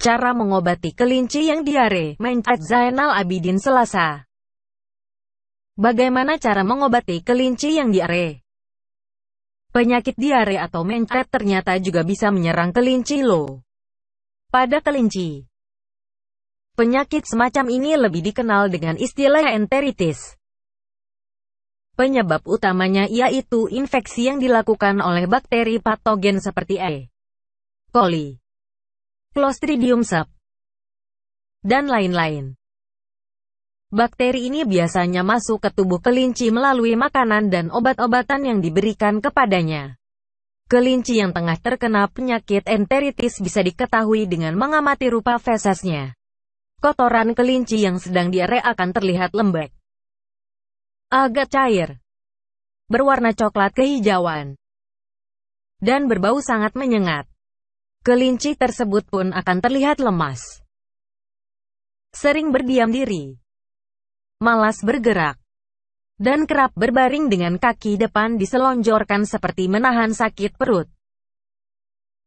Cara mengobati kelinci yang diare, Mencat Zainal Abidin Selasa. Bagaimana cara mengobati kelinci yang diare? Penyakit diare atau mencret ternyata juga bisa menyerang kelinci lo. Pada kelinci, penyakit semacam ini lebih dikenal dengan istilah enteritis. Penyebab utamanya yaitu infeksi yang dilakukan oleh bakteri patogen seperti E. coli. Clostridium sub dan lain-lain. Bakteri ini biasanya masuk ke tubuh kelinci melalui makanan dan obat-obatan yang diberikan kepadanya. Kelinci yang tengah terkena penyakit enteritis bisa diketahui dengan mengamati rupa fesesnya. Kotoran kelinci yang sedang diare akan terlihat lembek, agak cair, berwarna coklat kehijauan, dan berbau sangat menyengat kelinci tersebut pun akan terlihat lemas. Sering berdiam diri, malas bergerak, dan kerap berbaring dengan kaki depan diselonjorkan seperti menahan sakit perut.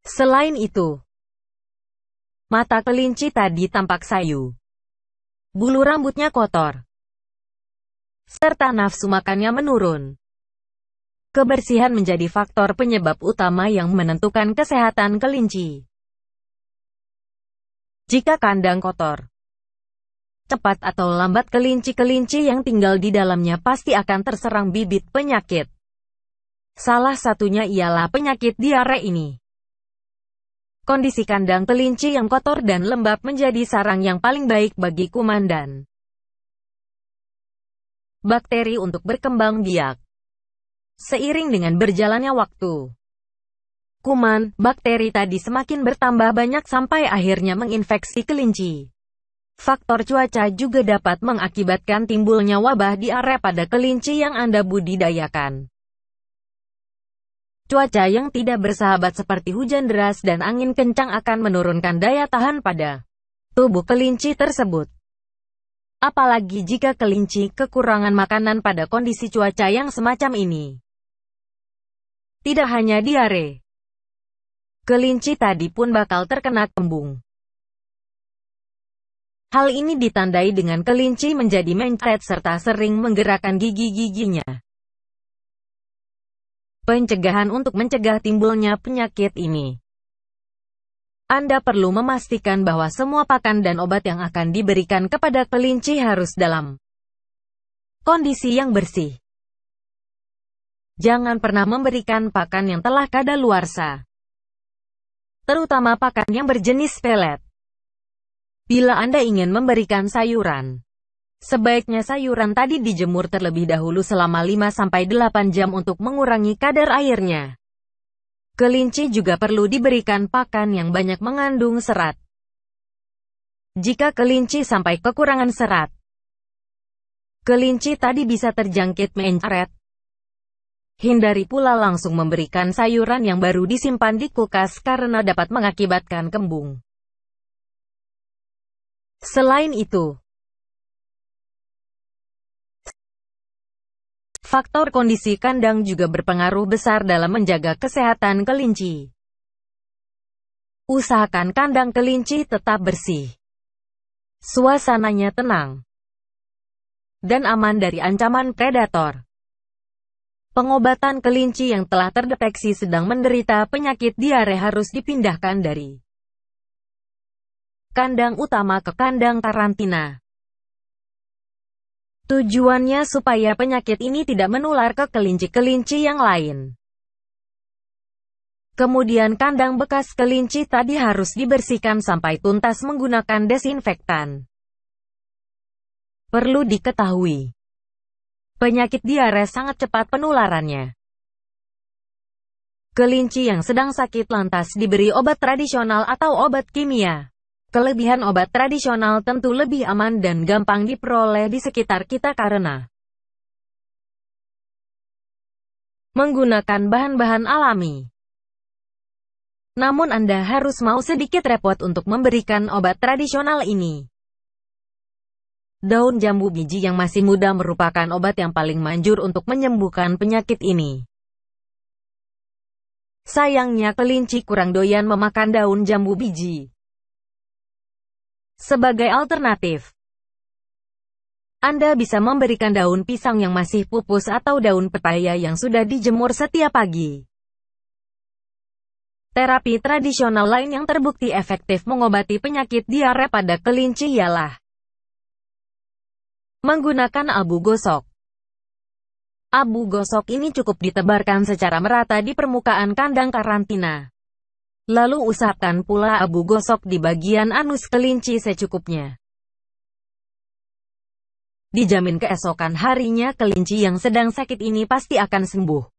Selain itu, mata kelinci tadi tampak sayu. Bulu rambutnya kotor, serta nafsu makannya menurun. Kebersihan menjadi faktor penyebab utama yang menentukan kesehatan kelinci. Jika kandang kotor, cepat atau lambat kelinci-kelinci yang tinggal di dalamnya pasti akan terserang bibit penyakit. Salah satunya ialah penyakit diare ini. Kondisi kandang kelinci yang kotor dan lembab menjadi sarang yang paling baik bagi kuman dan Bakteri untuk berkembang biak Seiring dengan berjalannya waktu, kuman, bakteri tadi semakin bertambah banyak sampai akhirnya menginfeksi kelinci. Faktor cuaca juga dapat mengakibatkan timbulnya wabah di area pada kelinci yang Anda budidayakan. Cuaca yang tidak bersahabat seperti hujan deras dan angin kencang akan menurunkan daya tahan pada tubuh kelinci tersebut. Apalagi jika kelinci kekurangan makanan pada kondisi cuaca yang semacam ini. Tidak hanya diare. Kelinci tadi pun bakal terkena kembung. Hal ini ditandai dengan kelinci menjadi mencret serta sering menggerakkan gigi-giginya. Pencegahan untuk mencegah timbulnya penyakit ini. Anda perlu memastikan bahwa semua pakan dan obat yang akan diberikan kepada kelinci harus dalam kondisi yang bersih. Jangan pernah memberikan pakan yang telah kadaluarsa. Terutama pakan yang berjenis pelet. Bila Anda ingin memberikan sayuran, sebaiknya sayuran tadi dijemur terlebih dahulu selama 5-8 jam untuk mengurangi kadar airnya. Kelinci juga perlu diberikan pakan yang banyak mengandung serat. Jika kelinci sampai kekurangan serat, kelinci tadi bisa terjangkit mencret, Hindari pula langsung memberikan sayuran yang baru disimpan di kulkas karena dapat mengakibatkan kembung. Selain itu, faktor kondisi kandang juga berpengaruh besar dalam menjaga kesehatan kelinci. Usahakan kandang kelinci tetap bersih. Suasananya tenang dan aman dari ancaman predator. Pengobatan kelinci yang telah terdeteksi sedang menderita penyakit diare harus dipindahkan dari kandang utama ke kandang karantina. Tujuannya supaya penyakit ini tidak menular ke kelinci-kelinci yang lain. Kemudian kandang bekas kelinci tadi harus dibersihkan sampai tuntas menggunakan desinfektan. Perlu diketahui, Penyakit diare sangat cepat penularannya. Kelinci yang sedang sakit lantas diberi obat tradisional atau obat kimia. Kelebihan obat tradisional tentu lebih aman dan gampang diperoleh di sekitar kita karena menggunakan bahan-bahan alami. Namun Anda harus mau sedikit repot untuk memberikan obat tradisional ini. Daun jambu biji yang masih muda merupakan obat yang paling manjur untuk menyembuhkan penyakit ini. Sayangnya kelinci kurang doyan memakan daun jambu biji. Sebagai alternatif, Anda bisa memberikan daun pisang yang masih pupus atau daun pepaya yang sudah dijemur setiap pagi. Terapi tradisional lain yang terbukti efektif mengobati penyakit diare pada kelinci ialah menggunakan abu gosok. Abu gosok ini cukup ditebarkan secara merata di permukaan kandang karantina. Lalu usapkan pula abu gosok di bagian anus kelinci secukupnya. Dijamin keesokan harinya kelinci yang sedang sakit ini pasti akan sembuh.